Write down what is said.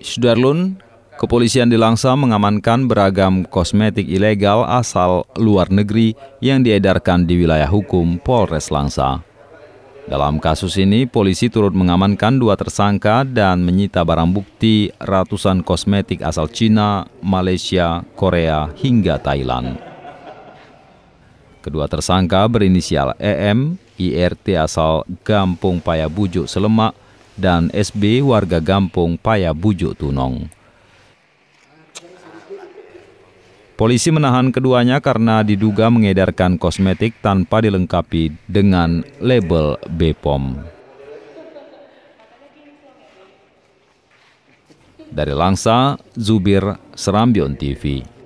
Sudarlun, kepolisian di Langsa mengamankan beragam kosmetik ilegal asal luar negeri yang diedarkan di wilayah hukum Polres Langsa. Dalam kasus ini, polisi turut mengamankan dua tersangka dan menyita barang bukti ratusan kosmetik asal Cina, Malaysia, Korea, hingga Thailand. Kedua tersangka berinisial EM, IRT asal Gampung Payabujuk Selemak, dan SB warga Gampung Paya Bujuk Tunong. Polisi menahan keduanya karena diduga mengedarkan kosmetik tanpa dilengkapi dengan label BPOM. Dari Langsa, Zubir, Serambion TV.